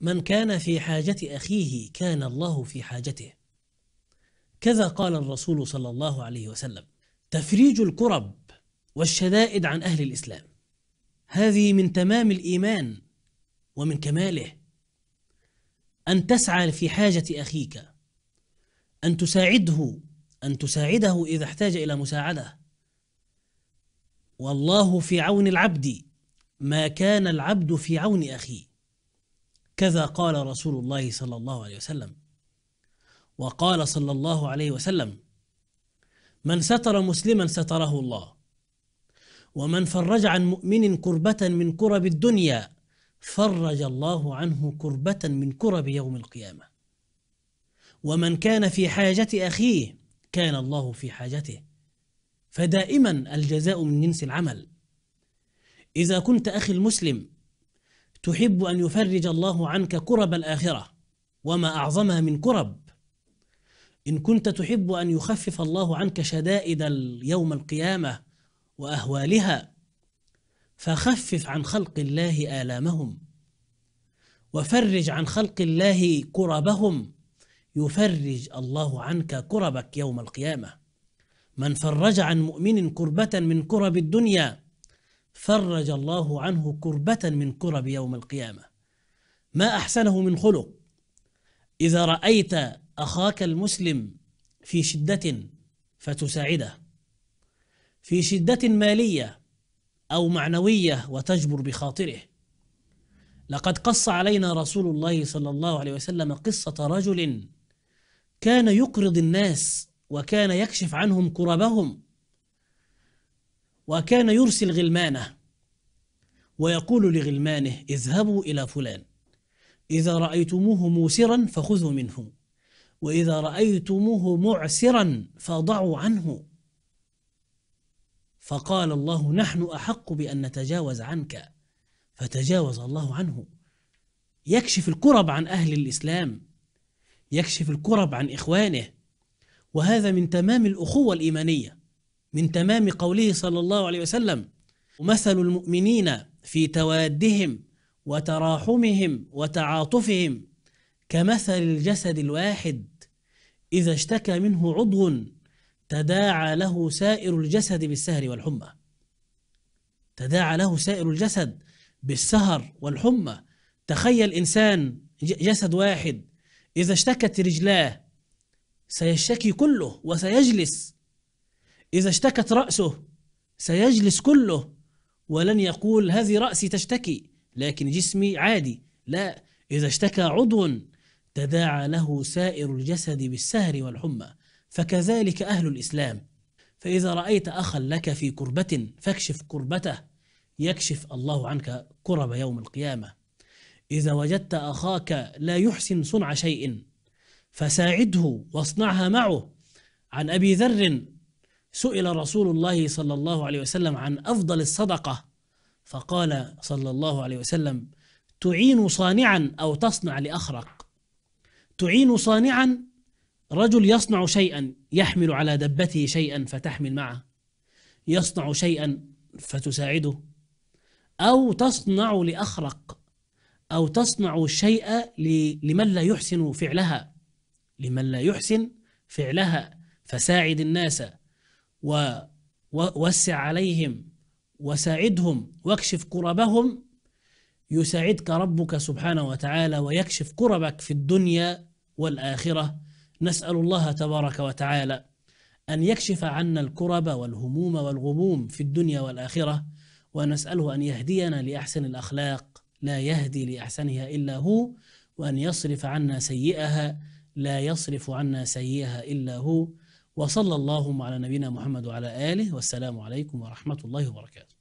من كان في حاجة أخيه كان الله في حاجته كذا قال الرسول صلى الله عليه وسلم تفريج الكرب والشدائد عن أهل الإسلام هذه من تمام الإيمان ومن كماله أن تسعى في حاجة أخيك أن تساعده أن تساعده إذا احتاج إلى مساعدة والله في عون العبد ما كان العبد في عون أخيه كذا قال رسول الله صلى الله عليه وسلم وقال صلى الله عليه وسلم من ستر مسلما ستره الله ومن فرج عن مؤمن كربة من كرب الدنيا فرج الله عنه كربة من كرب يوم القيامة ومن كان في حاجة أخيه كان الله في حاجته فدائما الجزاء من جنس العمل إذا كنت أخي المسلم تحب أن يفرج الله عنك كرب الآخرة وما أعظمها من كرب إن كنت تحب أن يخفف الله عنك شدائد يوم القيامة وأهوالها فخفف عن خلق الله آلامهم وفرج عن خلق الله كربهم يفرج الله عنك كربك يوم القيامة من فرج عن مؤمن كربة من كرب الدنيا فرج الله عنه كربة من كرب يوم القيامة ما أحسنه من خلق إذا رأيت أخاك المسلم في شدة فتساعده في شدة مالية أو معنوية وتجبر بخاطره لقد قص علينا رسول الله صلى الله عليه وسلم قصة رجل كان يقرض الناس وكان يكشف عنهم كربهم وكان يرسل غلمانه ويقول لغلمانه اذهبوا إلى فلان إذا رأيتموه موسرا فخذوا منه وإذا رأيتموه معسرا فضعوا عنه فقال الله نحن أحق بأن نتجاوز عنك فتجاوز الله عنه يكشف الكرب عن أهل الإسلام يكشف الكرب عن إخوانه وهذا من تمام الأخوة الإيمانية من تمام قوله صلى الله عليه وسلم ومثل المؤمنين في توادهم وتراحمهم وتعاطفهم كمثل الجسد الواحد إذا اشتكى منه عضو تداعى له سائر الجسد بالسهر والحمى تداعى له سائر الجسد بالسهر والحمى تخيل إنسان جسد واحد إذا اشتكت رجلاه سيشتكي كله وسيجلس إذا اشتكت رأسه سيجلس كله ولن يقول هذه رأسي تشتكي لكن جسمي عادي لا إذا اشتكى عضو تداعى له سائر الجسد بالسهر والحمى فكذلك أهل الإسلام فإذا رأيت أخا لك في كربة فاكشف كربته يكشف الله عنك كرب يوم القيامة إذا وجدت أخاك لا يحسن صنع شيء فساعده واصنعها معه عن أبي ذر سئل رسول الله صلى الله عليه وسلم عن افضل الصدقه فقال صلى الله عليه وسلم تعين صانعا او تصنع لاخرق تعين صانعا رجل يصنع شيئا يحمل على دبته شيئا فتحمل معه يصنع شيئا فتساعده او تصنع لاخرق او تصنع الشيء لمن لا يحسن فعلها لمن لا يحسن فعلها فساعد الناس ووسع عليهم وساعدهم واكشف كربهم يساعدك ربك سبحانه وتعالى ويكشف كربك في الدنيا والآخرة نسأل الله تبارك وتعالى أن يكشف عنا الكرب والهموم والغموم في الدنيا والآخرة ونسأله أن يهدينا لأحسن الأخلاق لا يهدي لأحسنها إلا هو وأن يصرف عنا سيئها لا يصرف عنا سيئها إلا هو وصلى اللهم على نبينا محمد وعلى آله والسلام عليكم ورحمة الله وبركاته